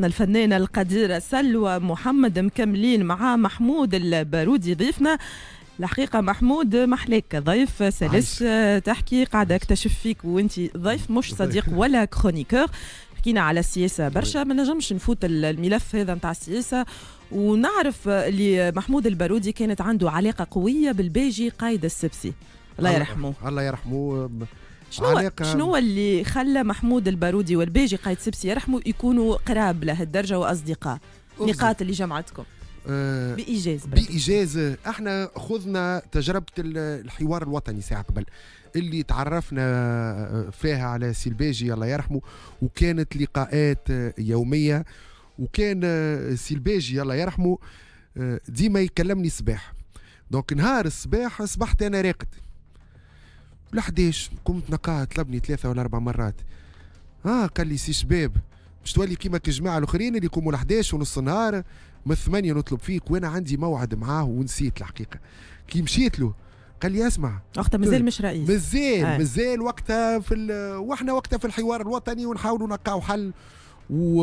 ضيفتنا الفنانة القديرة سلوى محمد مكملين مع محمود البارودي ضيفنا الحقيقه محمود محليك ضيف سلس تحكي قاعده اكتشف فيك وانت ضيف مش صديق ولا كرونيكور حكينا على السياسه برشا طيب. ما نجمش نفوت الملف هذا نتاع السياسه ونعرف اللي محمود البارودي كانت عنده علاقه قويه بالباجي قايد السبسي الله يرحمه الله يرحمه شنو علاقة شنو اللي خلى محمود البارودي والباجي قايد سبسي يرحموا يكونوا قراب لهالدرجه واصدقاء نقاط اللي جمعتكم آه، بايجاز بايجاز احنا خذنا تجربه الحوار الوطني ساعه قبل اللي تعرفنا فيها على سيلباجي الله يرحمه وكانت لقاءات يوميه وكان سيلباجي الله يرحمه آه، ديما يكلمني الصباح دونك نهار الصباح صبحت انا راقد ال قمت نقعت طلبني ثلاثة ولا أربع مرات آه قال لي سي شباب باش تولي كيما الجماعة الآخرين اللي يقوموا ال ونص النهار من الثمانية نطلب فيك وأنا عندي موعد معاه ونسيت الحقيقة كي مشيت له قال لي اسمع وقتها مازال مش رئيس مازال آه. مازال وقتها في ال... واحنا وقتها في الحوار الوطني ونحاولوا نلقاو حل و...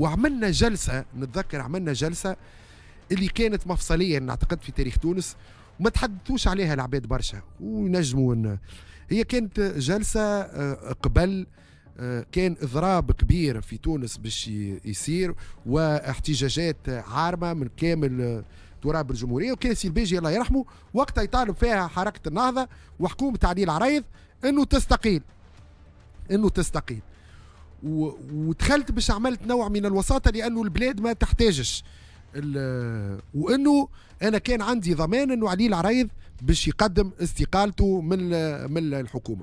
وعملنا جلسه نتذكر عملنا جلسه اللي كانت مفصليه نعتقد في تاريخ تونس وما تحدثوش عليها العباد برشا وينجموا هي كانت جلسه آه، قبل آه، كان اضراب كبير في تونس باش يصير واحتجاجات عارمه من كامل تراب الجمهوريه وكان سي البيجي الله يرحمه وقتها يطالب فيها حركه النهضه وحكومه علي العريض انه تستقيل انه تستقيل ودخلت باش عملت نوع من الوساطه لانه البلاد ما تحتاجش وانه انا كان عندي ضمان انه علي العريض باش يقدم استقالته من من الحكومه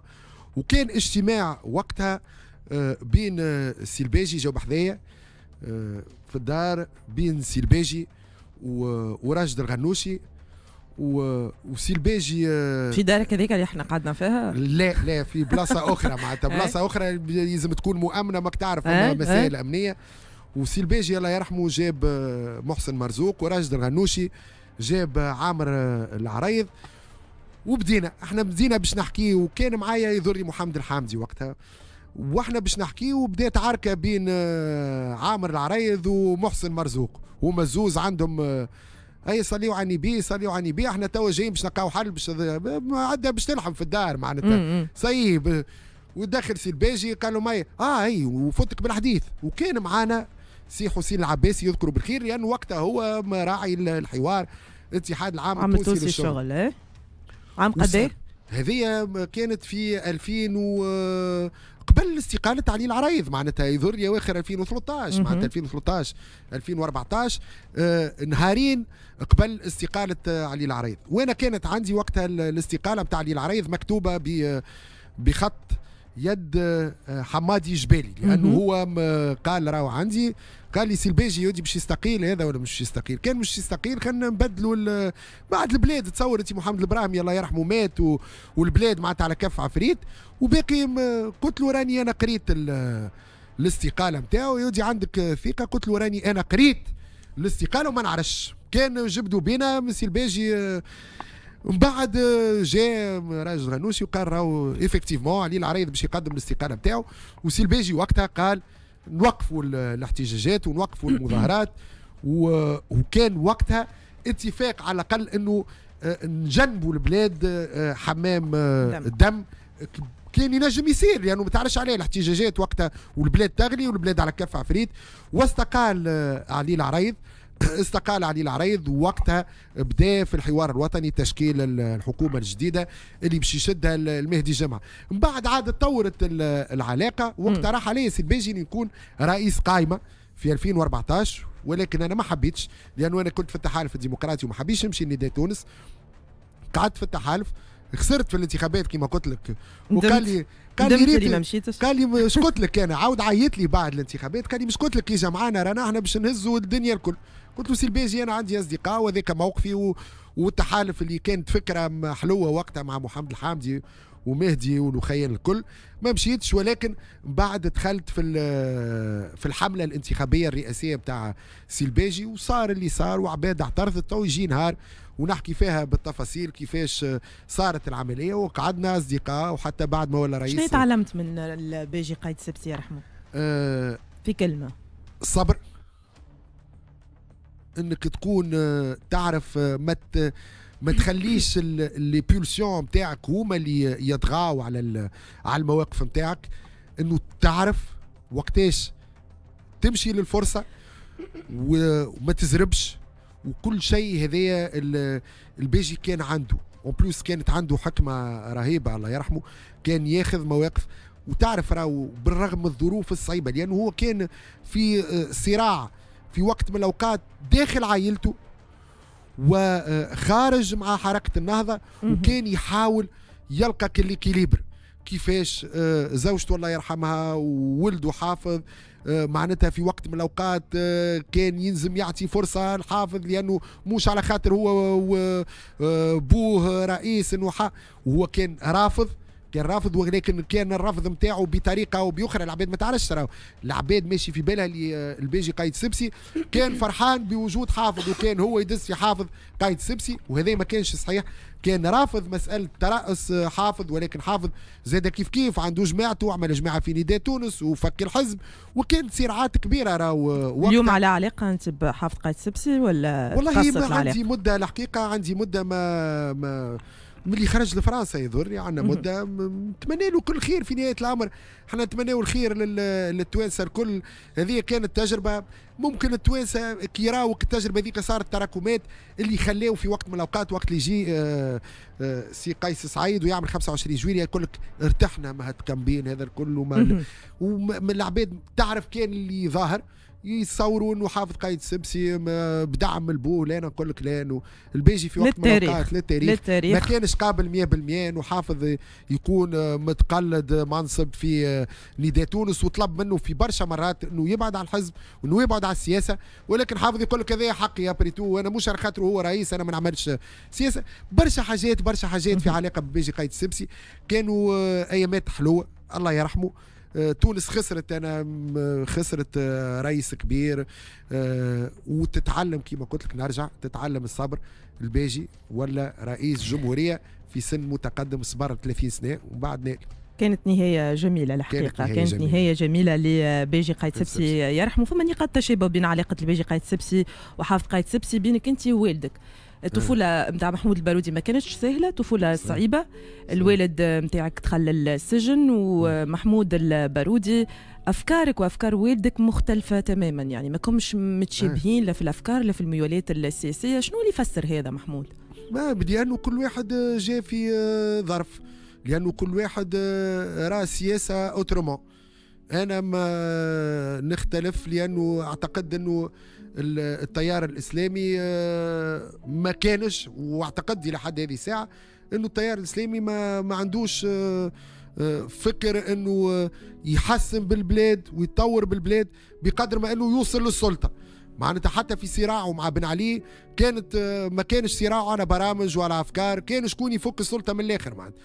وكان اجتماع وقتها آه، بين آه، سيلباجي جو بحذايا آه، في الدار بين سيلباجي وراجد الغنوشي و وسيلباجي في دارك هذيك اللي احنا قعدنا فيها لا لا في بلاصه اخرى معناتها إيه. بلاصه اخرى لازم تكون مؤمنه ماك تعرف إيه، مسائل إيه. امنيه وسي الباجي الله يرحمه جاب آه، محسن مرزوق وراجل الغنوشي جاب آه، عامر آه، العريض وبدينا احنا بدينا باش نحكي وكان معايا يضري محمد الحامدي وقتها واحنا باش نحكي وبدات عركه بين عامر العريض ومحسن مرزوق هما زوز عندهم اي صليوا على النبي صليوا على النبي احنا توا جايين باش نلقاو حل باش عندها باش تلحم في الدار معناتها صيب ودخل سي الباجي قال له ماي اه اي وفتك بالحديث وكان معانا سي حسين العباسي يذكره بالخير لأنه وقتها هو راعي الحوار الاتحاد العام عم التونسي للشغل ايه عام قد هذه كانت في 2000 و قبل استقالة علي العريض معناتها يظهر لي اواخر 2013 معناتها 2013 2014 آه نهارين قبل استقالة علي العريض وانا كانت عندي وقتها الاستقالة بتاع علي العريض مكتوبة بخط يد آه، حمادي جبالي لانه هو قال راهو عندي قال لي سي الباجي يودي باش يستقيل هذا ولا مش يستقيل كان مش يستقيل خلينا نبدلوا بعد البلاد تصور انت محمد البراهمي الله يرحمه مات و... والبلاد معناتها على كف عفريت وباقي قلت له راني انا قريت ال... الاستقاله نتاعو يودي عندك ثقه قلت له راني انا قريت الاستقاله وما نعرفش كان جبدوا بينا سي الباجي آه، من بعد جاء راجل غنوشي وقال راهو ايفيكتيفمون علي العريض باش يقدم الاستقاله نتاعو البيجي وقتها قال نوقفوا الاحتجاجات ونوقفوا المظاهرات وكان وقتها اتفاق على الاقل انه آه، نجنبوا البلاد آه، حمام الدم آه، كان ينجم يصير لانه يعني ما تعرفش عليه الاحتجاجات وقتها والبلاد تغلي والبلاد على كف عفريت واستقال علي العريض استقال علي العريض وقتها بدا في الحوار الوطني تشكيل الحكومه الجديده اللي باش يشدها المهدي جمعه من بعد عاد تطورت العلاقه واقترح علي عليه سي الباجي نكون رئيس قائمه في 2014 ولكن انا ما حبيتش لانه انا كنت في التحالف الديمقراطي وما حبيتش نمشي لنداء تونس قعدت في التحالف خسرت في الانتخابات كما قلت لك وقال لي قال لي ريت قال لي مش قلت لك انا عاود عيط لي بعد الانتخابات قال لي مش قلت لك يا جماعه رانا احنا باش نهزوا الدنيا الكل قلت له سي الباجي انا عندي اصدقاء وذاك موقفي و... والتحالف اللي كانت فكره حلوه وقتها مع محمد الحامدي ومهدي ولخيان الكل ما مشيتش ولكن بعد دخلت في في الحمله الانتخابيه الرئاسيه بتاع سيلباجي وصار اللي صار وعباد اعترضت تو طيب، يجي نهار ونحكي فيها بالتفاصيل كيفاش صارت العمليه وقعدنا اصدقاء وحتى بعد ما ولا رئيس شنو تعلمت من الباجي قايد سبسي رحمه؟ آه في كلمه صبر انك تكون آه، تعرف آه، ما ما تخليش لي بولسيون نتاعك هما اللي يطغاو على على المواقف نتاعك انه تعرف وقتاش تمشي للفرصه وما تزربش وكل شيء هذايا البيجي كان عنده اون بلوس كانت عنده حكمه رهيبه الله يرحمه كان ياخذ مواقف وتعرف راهو بالرغم من الظروف الصعيبه لانه هو كان في آه، صراع في وقت من الأوقات داخل عائلته وخارج مع حركة النهضة وكان يحاول يلقى كليكيليبر كيفاش آه، زوجته الله يرحمها وولده حافظ آه، معناتها في وقت من الاوقات آه، كان يلزم يعطي فرصه الحافظ لانه مش على خاطر هو بوه رئيس انه هو كان رافض كان رافض ولكن كان الرفض نتاعو بطريقه او باخرى العباد ما تعرفش ترى العباد ماشي في بالها اللي آه، البيجي قايد سبسي كان فرحان بوجود حافظ وكان هو يدس في حافظ قايد سبسي وهذا ما كانش صحيح كان رافض مساله ترأس آه، حافظ ولكن حافظ زاد كيف كيف عنده جماعته عمل جماعه في نداء تونس وفك الحزب وكان صراعات كبيره راهو آه، اليوم على علاقه انت بحافظ قايد سبسي ولا والله ما عندي مده الحقيقه عندي مده ما ما ملي خرج لفرنسا يضر عندنا مده نتمنى له كل خير في نهايه الامر احنا نتمناو الخير للتوانسه الكل هذه كانت تجربه ممكن التوانسه كي راوك التجربه هذيك صارت تراكمات اللي خلاو في وقت من الاوقات وقت اللي يجي آه، آه، سي قيس سعيد ويعمل 25 جويليا يقول لك ارتحنا مع هاد الكامبين هذا الكل وما ومن العباد تعرف كان اللي ظاهر يتصوروا انه حافظ قايد السبسي آه، بدعم البو لا نقول لك لا الباجي في وقت من الاوقات للتاريخ, للتاريخ ما كانش قابل 100% انه حافظ يكون آه، متقلد آه، منصب في نداء تونس وطلب منه في برشا مرات انه يبعد على الحزب وانه يبعد على السياسه ولكن حافظ يقول لك هذا حقي يا بريتو وانا مش على خاطر هو رئيس انا ما نعملش سياسه برشا حاجات برشا حاجات في علاقه بباجي قايد السبسي كانوا ايامات حلوه الله يرحمه آه، تونس خسرت انا خسرت آه، رئيس كبير آه، وتتعلم كما قلت لك نرجع تتعلم الصبر الباجي ولا رئيس جمهوريه في سن متقدم صبر 30 سنه ومن بعد نال كانت نهاية جميلة الحقيقة كانت نهاية, كانت جميلة. نهاية جميلة لباجي قايد سبسي يرحمه فما نقاط تشابه بين علاقة الباجي قايد سبسي وحافظ قايد سبسي بينك أنت ووالدك الطفوله نتاع محمود البارودي ما كانتش سهله طفوله صعيبه الوالد نتاعك دخل السجن ومحمود البارودي افكارك وافكار والدك مختلفه تماما يعني ما كمش متشابهين لا في الافكار لا في الميولات السياسيه شنو اللي يفسر هذا محمود ما بدي انه كل واحد جاء في ظرف لانه كل واحد راه سياسه اوترومون انا ما نختلف لانه اعتقد انه التيار الاسلامي آه، ما كانش واعتقد الى حد هذه الساعه انه التيار الاسلامي ما ما عندوش آه، آه، فكر انه يحسن بالبلاد ويطور بالبلاد بقدر ما انه يوصل للسلطه معناتها حتى في صراعه مع بن علي كانت آه، ما كانش صراعه على برامج وعلى افكار كان شكون يفك السلطه من الاخر معناتها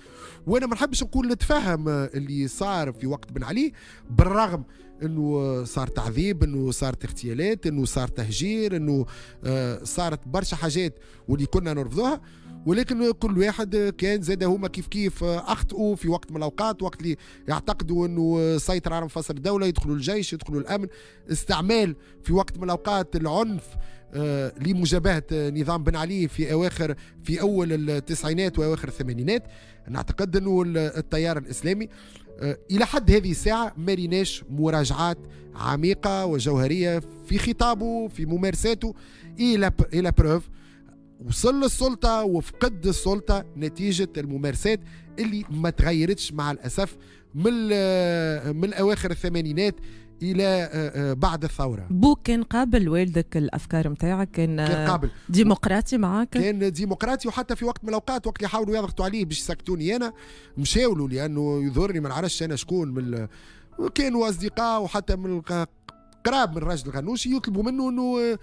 وانا ما نحبش نقول نتفهم آه، اللي صار في وقت بن علي بالرغم انه صار تعذيب انه صارت اغتيالات انه صار تهجير انه آه، صارت برشا حاجات واللي كنا نرفضوها ولكن كل واحد كان زاد هما كيف كيف آه، اخطاوا في وقت من الاوقات وقت اللي يعتقدوا انه سيطر على مفصل الدوله يدخلوا الجيش يدخلوا الامن استعمال في وقت من الاوقات العنف آه، لمجابهه آه، نظام بن علي في اواخر في اول التسعينات واواخر الثمانينات نعتقد انه التيار الاسلامي الى حد هذه الساعه ما ريناش مراجعات عميقه وجوهريه في خطابه في ممارساته الى الى بروف وصل للسلطة وفقد السلطة نتيجة الممارسات اللي ما تغيرتش مع الأسف من من أواخر الثمانينات الى آه، آه، بعد الثوره بو كان قابل والدك الافكار نتاعك كان, آه، كان قابل ديمقراطي معاك كان ديمقراطي وحتى في وقت من الاوقات وقت اللي حاولوا يضغطوا عليه باش يسكتوني انا مشاولوا لانه يضرني ما نعرفش انا شكون من كانوا اصدقاء وحتى من قراب من الراجل الغنوشي يطلبوا منه انه آه،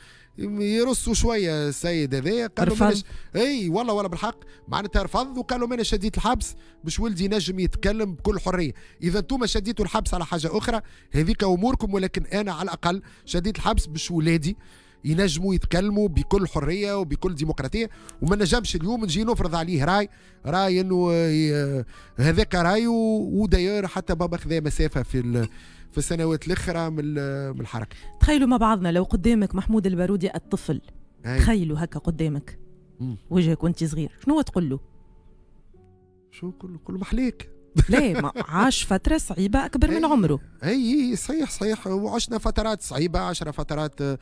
يرصوا شويه السيد هذايا قالوا اي والله والله بالحق معناتها رفض وقالوا انا شديت الحبس باش ولدي نجم يتكلم بكل حريه اذا انتم شديتوا الحبس على حاجه اخرى هذيك اموركم ولكن انا على الاقل شديت الحبس باش ولادي ينجموا يتكلموا بكل حريه وبكل ديمقراطيه وما نجمش اليوم نجي نفرض عليه راي راي انه آه، هذاك راي وداير حتى بابا خذا مسافه في في السنوات الاخرى من من الحركه تخيلوا مع بعضنا لو قدامك محمود البارودي الطفل هاي. تخيلوا هكا قدامك وجهك وانت صغير شنو تقول له شو كل كل محليك ليه ما عاش فترة صعيبة أكبر من عمره أي صحيح صحيح وعشنا فترات صعيبة عشنا فترات آه،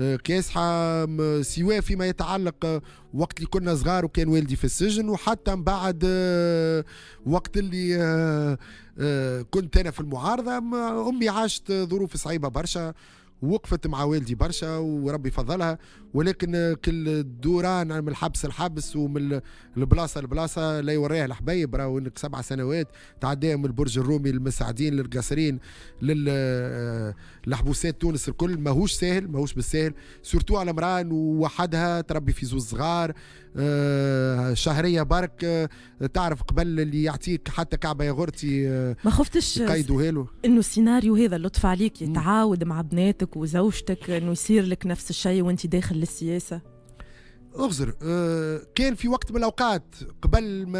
آه، كاسحة سواء فيما يتعلق آه، وقت اللي كنا صغار وكان والدي في السجن وحتى من بعد وقت اللي كنت أنا في المعارضة أمي عاشت ظروف صعيبة برشا وقفت مع والدي برشا وربي فضلها ولكن كل الدوران من الحبس الحبس ومن البلاصه البلاصه لا يوريها الحبايب راهو انك سبع سنوات تعديهم من البرج الرومي للمساعدين للقصرين للحبوسات آه، تونس الكل ماهوش ساهل ماهوش بالساهل سورتو على مران وحدها تربي في زوز صغار آه، شهريه برك آه، تعرف قبل اللي يعطيك حتى كعبه يغرتي ما خفتش انه السيناريو هذا اللطف عليك يتعاود مع بناتك وزوجتك انه يصير لك نفس الشيء وانت داخل للسياسه اغزر آه، كان في وقت من الاوقات قبل ما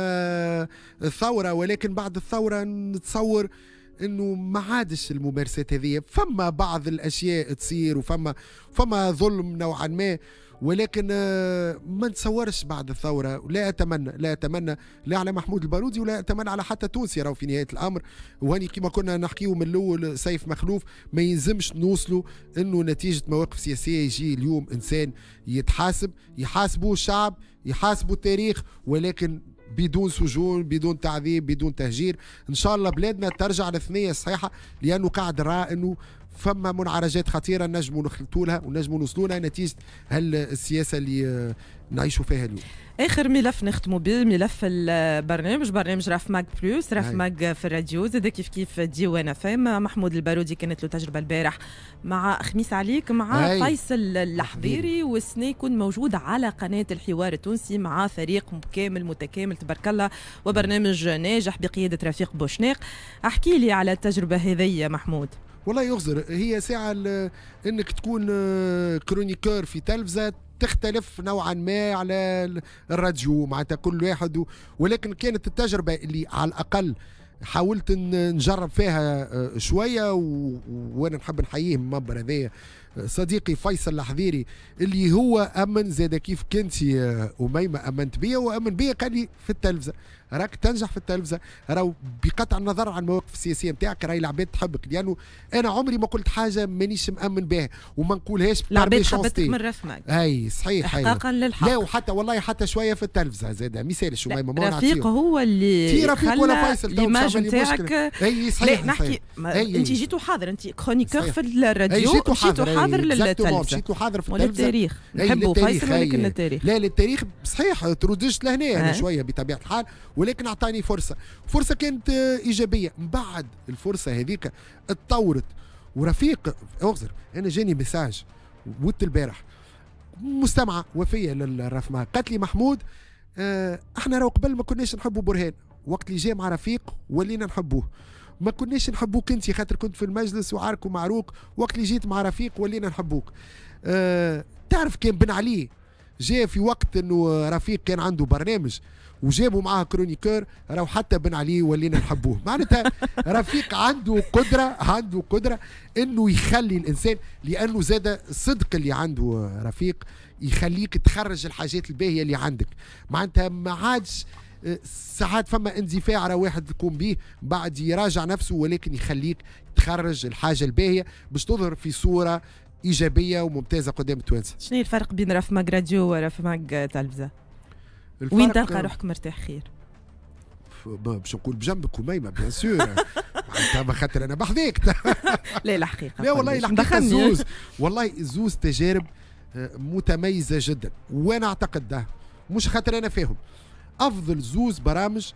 الثوره ولكن بعد الثوره نتصور انه ما عادش الممارسات هذه فما بعض الاشياء تصير وفما فما ظلم نوعا ما ولكن آه، ما نتصورش بعد الثوره ولا اتمنى لا اتمنى لا على محمود البارودي ولا اتمنى على حتى تونسي راهو في نهايه الامر وهني كما كنا نحكيو من الاول سيف مخلوف ما يلزمش نوصلوا انه نتيجه مواقف سياسيه يجي اليوم انسان يتحاسب يحاسبوا الشعب يحاسبوا التاريخ ولكن بدون سجون بدون تعذيب بدون تهجير ان شاء الله بلادنا ترجع لثنيه الصحيحه لانه قاعد راه انه فما منعرجات خطيره نجموا نخلطوا لها ونجموا نوصلوا لها نتيجه هالسياسه اللي آه، نعيشوا فيها اليوم اخر ملف نختموا به ملف البرنامج برنامج راف ماك بلوس راف هاي. نعم. ماك في الراديو زاد كيف كيف ديوان فام محمود البارودي كانت له تجربه البارح مع خميس عليك مع هاي. نعم. فيصل الحضيري والسنة يكون موجود على قناه الحوار التونسي مع فريق كامل متكامل تبارك الله وبرنامج ناجح بقياده رفيق بوشناق احكي لي على التجربه هذه محمود والله يغزر هي ساعة انك تكون آه، كرونيكور في تلفزة تختلف نوعا ما على الراديو معناتها كل واحد ولكن كانت التجربة اللي على الأقل حاولت نجرب فيها آه، شوية وانا نحب نحييه المبر ذي صديقي فيصل الحذيري اللي هو امن زاد كيف كنت اميمه امنت بيا وامن بيا قال لي في التلفزه راك تنجح في التلفزه راهو بقطع النظر عن المواقف السياسيه نتاعك راهي العباد تحبك لانه انا عمري ما قلت حاجه مانيش مامن بها وما نقولهاش العباد حبتك من رسمك اي صحيح أيوه. احقاقا للحق لا وحتى والله حتى شويه في التلفزه زاد ما يسالش وما ما رفيق هو اللي تي رفيق ولا فيصل طيب، ليماج نتاعك اي صحيح لا نحكي انت جيتو حاضر انت كرونيكور في الراديو جيتو حاضر حاضر للتلفزه مشيت له حاضر في وللتاريخ نحبوا فيصل ولكن للتاريخ لا للتاريخ صحيح تردشت لهنا يعني أه. انا شويه بطبيعه الحال ولكن اعطاني فرصه فرصه كانت ايجابيه من بعد الفرصه هذيك اتطورت ورفيق اغزر انا جاني مساج ود البارح مستمعه وفيه للرفمه قالت لي محمود آه، احنا رو قبل ما كناش نحبوا برهان وقت اللي جاء مع رفيق ولينا نحبوه ما كناش نحبوك انت خاطر كنت في المجلس وعارك ومعروك وقت اللي جيت مع رفيق ولينا نحبوك أه تعرف كان بن علي جاء في وقت انه رفيق كان عنده برنامج وجابوا معاه كرونيكور راهو حتى بن علي ولينا نحبوه معناتها رفيق عنده قدره عنده قدره انه يخلي الانسان لانه زاد الصدق اللي عنده رفيق يخليك تخرج الحاجات الباهيه اللي عندك معناتها ما عادش ساعات فما اندفاع راه واحد تقوم به بعد يراجع نفسه ولكن يخليك تخرج الحاجه الباهيه باش تظهر في صوره ايجابيه وممتازه قدام التوانسه. شنو الفرق بين ماك راديو ماك تلفزه؟ وين تلقى روحك مرتاح خير؟ باش نقول بجنبك وميمه بيان سور معناتها خاطر انا بحذاك لا الحقيقه لا والله الحقيقه زوز والله زوز تجارب آه، متميزه جدا وانا اعتقد ده مش خاطر انا فيهم افضل زوز برامج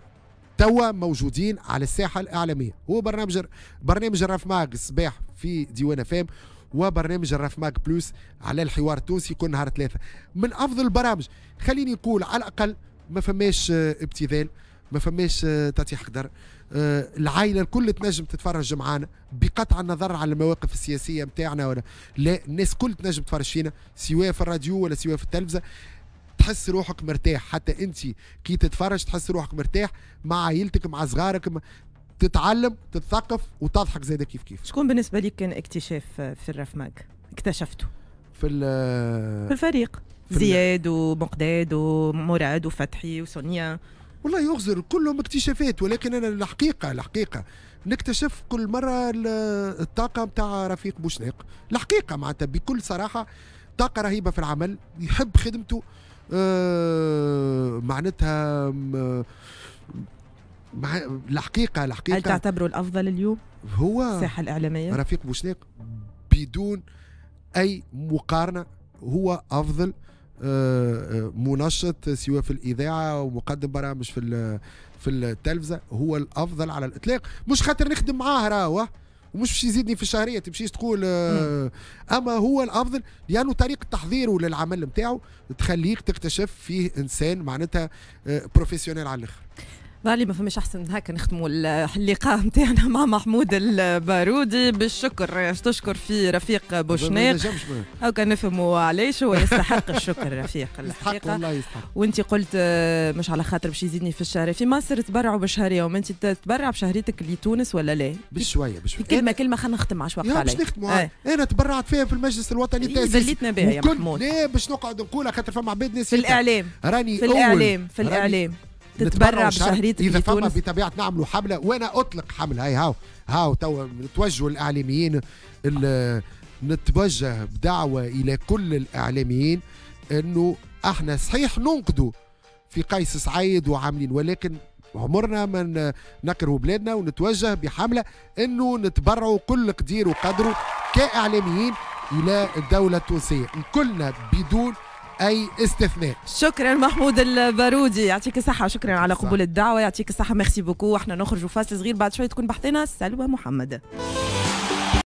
توا موجودين على الساحه الاعلاميه هو برنامج برنامج ماك الصباح في ديوان فام وبرنامج ماك بلوس على الحوار التونسي كل نهار ثلاثة من أفضل البرامج خليني نقول على الأقل ما فماش آه، ابتذال ما فماش آه، تطيح قدر آه، العائلة الكل تنجم تتفرج معانا بقطع النظر على المواقف السياسية نتاعنا ولا لا الناس كل تنجم تتفرج فينا سواء في الراديو ولا سواء في التلفزة تحس روحك مرتاح حتى انت كي تتفرج تحس روحك مرتاح مع عائلتك مع صغارك تتعلم تتثقف وتضحك زي كيف كيف شكون بالنسبه لك كان اكتشاف في الرفماك اكتشفته في في الفريق في زياد ومقداد ومراد وفتحي وسونيا والله يغزر كلهم اكتشافات ولكن انا الحقيقه الحقيقه نكتشف كل مره الطاقه نتاع رفيق بوشناق الحقيقه معناتها بكل صراحه طاقه رهيبه في العمل يحب خدمته آه، معناتها مع الحقيقة الحقيقة هل تعتبره الأفضل اليوم؟ هو الساحة الإعلامية رفيق بوشناق بدون أي مقارنة هو أفضل آه، آه، منشط سواء في الاذاعه ومقدم برامج في في التلفزه هو الافضل على الاطلاق مش خاطر نخدم معاه راهو ومش باش يزيدني في الشهريه تمشيش تقول آه اما هو الافضل لانه طريقه تحضيره للعمل نتاعو تخليك تكتشف فيه انسان معناتها بروفيسيونيل آه، على الاخر بالي ما فماش احسن من هكا نختموا اللقاء نتاعنا مع محمود البارودي بالشكر تشكر في رفيق بوشناق او كان نفهموا علاش هو يستحق الشكر رفيق الحقيقه يستحق وانت قلت مش على خاطر باش يزيدني في الشهر في مصر تبرعوا بشهر يوم انت تتبرع بشهريتك لتونس ولا لا بشويه بشويه كلمه كلمه خلينا نختم عشوائي عليك باش نختموا آه. انا تبرعت فيها في المجلس الوطني التاسيسي إيه، بليتنا بها يا محمود لا إيه، باش نقعد نقولها خاطر فما عباد ناس في الاعلام راني في الاعلام في الاعلام تتبرع بشهريتك اذا فما بطبيعه نعملوا حمله وانا اطلق حمله هاي هاو هاو تو نتوجهوا الاعلاميين نتوجه بدعوه الى كل الاعلاميين انه احنا صحيح ننقدوا في قيس سعيد وعاملين ولكن عمرنا ما نكرهوا بلادنا ونتوجه بحمله انه نتبرعوا كل قدير وقدره كاعلاميين الى الدوله التونسيه كلنا بدون اي استثناء شكرا محمود البارودي يعطيك الصحه شكرا على قبول الدعوه يعطيك الصحه ميرسي بوكو احنا نخرجوا فاصل صغير بعد شوي تكون بحثنا سلوى محمد